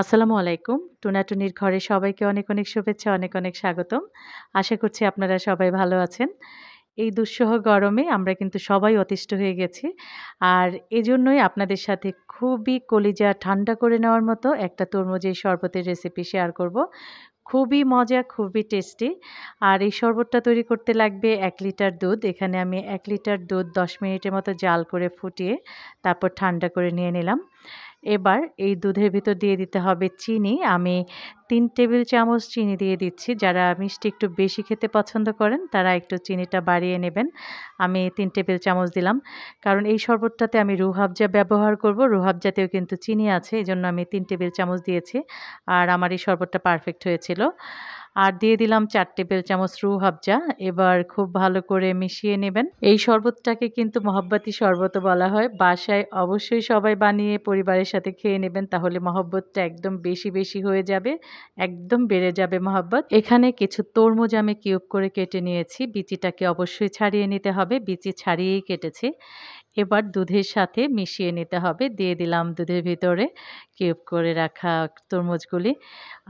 আসসালামু আলাইকুম টুনাটুনির ঘরে সবাইকে অনেক অনেক শুভেচ্ছা অনেক অনেক স্বাগতম আশা করছি আপনারা সবাই ভালো আছেন এই দুঃসহ গরমে আমরা কিন্তু সবাই অতিষ্ঠ হয়ে গেছি আর এজন্যই আপনাদের সাথে খুবই কলিজা ঠান্ডা করে নেওয়ার মতো একটা তরমুজের শরবতের রেসিপি শেয়ার করব খুবই মজা খুবই টেস্টি আর এই শরবতটা তৈরি করতে লাগবে এক লিটার দুধ এখানে আমি এক লিটার দুধ দশ মিনিটের মতো জাল করে ফুটিয়ে তারপর ঠান্ডা করে নিয়ে নিলাম এবার এই দুধের ভিতর দিয়ে দিতে হবে চিনি আমি তিন টেবিল চামচ চিনি দিয়ে দিচ্ছি যারা মিষ্টি একটু বেশি খেতে পছন্দ করেন তারা একটু চিনিটা বাড়িয়ে নেবেন আমি তিন টেবিল চামচ দিলাম কারণ এই শরবতটাতে আমি রুহাবজা ব্যবহার করব রুহাবজাতেও কিন্তু চিনি আছে এই জন্য আমি তিন টেবিল চামচ দিয়েছি আর আমার এই শরবতটা পারফেক্ট হয়েছিল আর দিয়ে দিলাম চার টেবিল চামচ রু হাবজা এবার খুব ভালো করে মিশিয়ে নেবেন এই শরবতটাকে কিন্তু মহব্বতী শরবত বলা হয় বাসায় অবশ্যই সবাই বানিয়ে পরিবারের সাথে খেয়ে নেবেন তাহলে মহব্বতটা একদম বেশি বেশি হয়ে যাবে একদম বেড়ে যাবে মহব্বত এখানে কিছু তরমুজ আমি কিউব করে কেটে নিয়েছি বিচিটাকে অবশ্যই ছাড়িয়ে নিতে হবে বিচি ছাড়িয়েই কেটেছি এবার দুধের সাথে মিশিয়ে নিতে হবে দিয়ে দিলাম দুধের ভিতরে কিউব করে রাখা তরমুজগুলি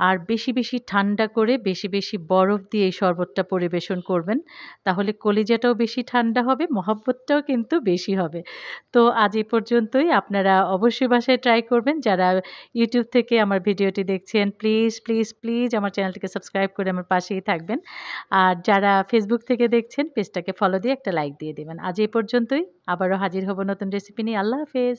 আর বেশি বেশি ঠান্ডা করে বেশি বেশি বরফ দিয়ে এই শরবতটা পরিবেশন করবেন তাহলে কলিজাটাও বেশি ঠান্ডা হবে মহাব্বতটাও কিন্তু বেশি হবে তো আজ এই পর্যন্তই আপনারা অবশ্যই বাসায় ট্রাই করবেন যারা ইউটিউব থেকে আমার ভিডিওটি দেখছেন প্লিজ প্লিজ প্লিজ আমার চ্যানেলটিকে সাবস্ক্রাইব করে আমার পাশেই থাকবেন আর যারা ফেসবুক থেকে দেখছেন পেজটাকে ফলো দিয়ে একটা লাইক দিয়ে দেবেন আজ এই পর্যন্তই আবারও হাজির হাজির হব নতুন রেসিপি নিয়ে আল্লাহ হাফেজ